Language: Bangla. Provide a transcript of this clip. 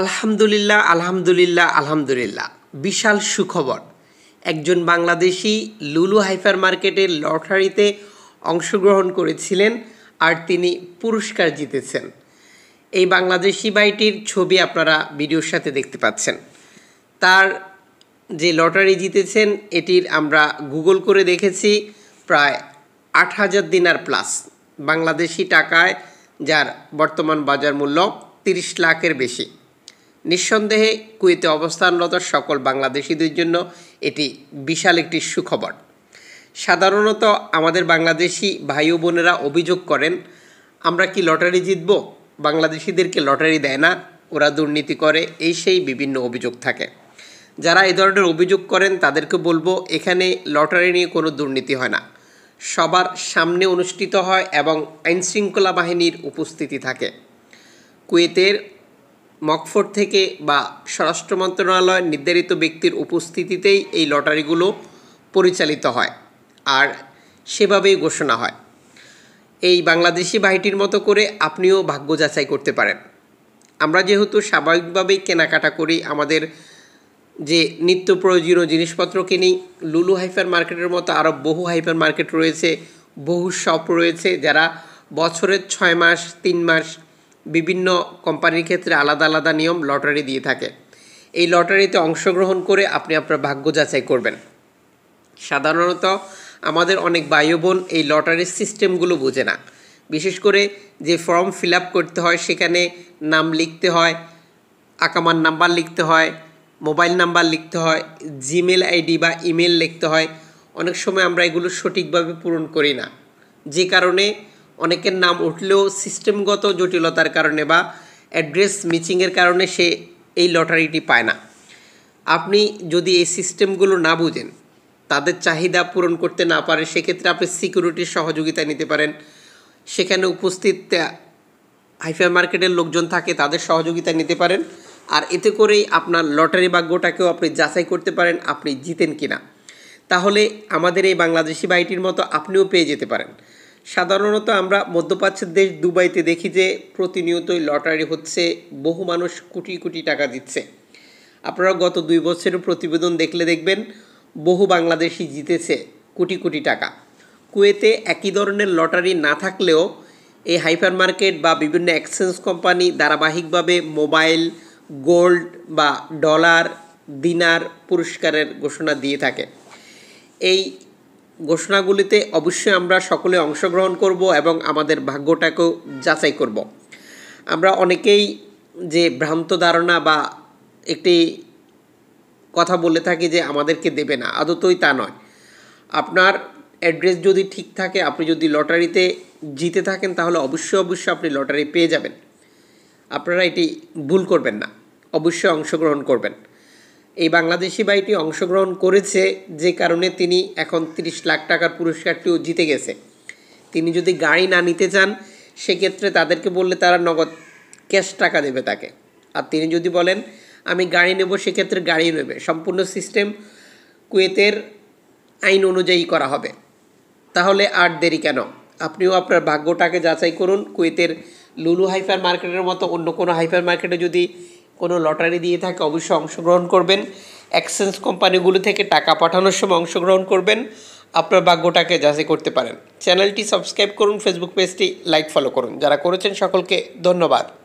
আলহামদুলিল্লাহ আলহামদুলিল্লাহ আলহামদুলিল্লাহ বিশাল সুখবর একজন বাংলাদেশি লুলু হাইফার মার্কেটের লটারিতে অংশগ্রহণ করেছিলেন আর তিনি পুরস্কার জিতেছেন এই বাংলাদেশি বাইটির ছবি আপনারা ভিডিওর সাথে দেখতে পাচ্ছেন তার যে লটারি জিতেছেন এটির আমরা গুগল করে দেখেছি প্রায় আট হাজার দিনার প্লাস বাংলাদেশি টাকায় যার বর্তমান বাজার মূল্য তিরিশ লাখের বেশি নিঃসন্দেহে কুয়েতে অবস্থানরত সকল বাংলাদেশিদের জন্য এটি বিশাল একটি সুখবর সাধারণত আমাদের বাংলাদেশি ভাই ও বোনেরা অভিযোগ করেন আমরা কি লটারি জিতব বাংলাদেশিদেরকে লটারি দেয় না ওরা দুর্নীতি করে এই সেই বিভিন্ন অভিযোগ থাকে যারা এই ধরনের অভিযোগ করেন তাদেরকে বলবো এখানে লটারি নিয়ে কোনো দুর্নীতি হয় না সবার সামনে অনুষ্ঠিত হয় এবং আইনশৃঙ্খলা বাহিনীর উপস্থিতি থাকে কুয়েতের মকফোর্ড থেকে বা স্বরাষ্ট্র মন্ত্রণালয়ের নির্ধারিত ব্যক্তির উপস্থিতিতেই এই লটারিগুলো পরিচালিত হয় আর সেভাবেই ঘোষণা হয় এই বাংলাদেশি বাহিটির মতো করে আপনিও ভাগ্য যাচাই করতে পারেন আমরা যেহেতু স্বাভাবিকভাবেই কেনাকাটা করি আমাদের যে নিত্য প্রয়োজনীয় জিনিসপত্র কিনি লুলু হাইফার মার্কেটের মতো আরও বহু হাইফার মার্কেট রয়েছে বহু শপ রয়েছে যারা বছরের ছয় মাস তিন মাস বিভিন্ন কোম্পানির ক্ষেত্রে আলাদা আলাদা নিয়ম লটারি দিয়ে থাকে এই লটারিতে অংশগ্রহণ করে আপনি আপনার ভাগ্য যাচাই করবেন সাধারণত আমাদের অনেক বায়ু বোন এই লটারির সিস্টেমগুলো বোঝে না বিশেষ করে যে ফর্ম ফিল করতে হয় সেখানে নাম লিখতে হয় আকামার নাম্বার লিখতে হয় মোবাইল নাম্বার লিখতে হয় জিমেল আইডি বা ইমেল লিখতে হয় অনেক সময় আমরা এগুলো সঠিকভাবে পূরণ করি না যে কারণে অনেকের নাম উঠলেও সিস্টেমগত জটিলতার কারণে বা অ্যাড্রেস মিচিংয়ের কারণে সে এই লটারিটি পায় না আপনি যদি এই সিস্টেমগুলো না বুঝেন তাদের চাহিদা পূরণ করতে না পারে সেক্ষেত্রে আপনি সিকিউরিটির সহযোগিতা নিতে পারেন সেখানে উপস্থিত হাইফাই মার্কেটের লোকজন থাকে তাদের সহযোগিতা নিতে পারেন আর এতে করেই আপনার লটারি ভাগ্যটাকেও আপনি যাচাই করতে পারেন আপনি জিতেন কি না তাহলে আমাদের এই বাংলাদেশি বাইটির মতো আপনিও পেয়ে যেতে পারেন সাধারণত আমরা মধ্যপ্রাচ্যের দেশ দুবাইতে দেখি যে প্রতিনিয়তই লটারি হচ্ছে বহু মানুষ কোটি কোটি টাকা দিচ্ছে আপনারা গত দুই বছরের প্রতিবেদন দেখলে দেখবেন বহু বাংলাদেশি জিতেছে কোটি কোটি টাকা কুয়েতে একই ধরনের লটারি না থাকলেও এই হাইপার মার্কেট বা বিভিন্ন এক্সচেঞ্জ কোম্পানি ধারাবাহিকভাবে মোবাইল গোল্ড বা ডলার দিনার পুরস্কারের ঘোষণা দিয়ে থাকে এই ঘোষণাগুলিতে অবশ্যই আমরা সকলে অংশগ্রহণ করব এবং আমাদের ভাগ্যটাকেও যাচাই করব আমরা অনেকেই যে ভ্রান্ত ধারণা বা একটি কথা বলে থাকি যে আমাদেরকে দেবে না আদতই তা নয় আপনার অ্যাড্রেস যদি ঠিক থাকে আপনি যদি লটারিতে জিতে থাকেন তাহলে অবশ্যই অবশ্যই আপনি লটারি পেয়ে যাবেন আপনারা এটি ভুল করবেন না অবশ্যই অংশগ্রহণ করবেন এই বাংলাদেশি বাইটি অংশগ্রহণ করেছে যে কারণে তিনি এখন 30 লাখ টাকার পুরস্কারটিও জিতে গেছে তিনি যদি গাড়ি না নিতে চান সেক্ষেত্রে তাদেরকে বললে তারা নগদ ক্যাশ টাকা দেবে তাকে আর তিনি যদি বলেন আমি গাড়ি নেব সেক্ষেত্রে গাড়ি নেবে সম্পূর্ণ সিস্টেম কুয়েতের আইন অনুযায়ী করা হবে তাহলে আর দেরি কেন আপনিও আপনার ভাগ্যটাকে যাচাই করুন কুয়েতের লুলু হাইফার মার্কেটের মতো অন্য কোনো হাইফার মার্কেটে যদি কোনো লটারি দিয়ে থাকে অবশ্যই অংশগ্রহণ করবেন এক্সচেঞ্জ কোম্পানিগুলো থেকে টাকা পাঠানোর সময় অংশগ্রহণ করবেন আপনার ভাগ্যটাকে যাচাই করতে পারেন চ্যানেলটি সাবস্ক্রাইব করুন ফেসবুক পেজটি লাইক ফলো করুন যারা করেছেন সকলকে ধন্যবাদ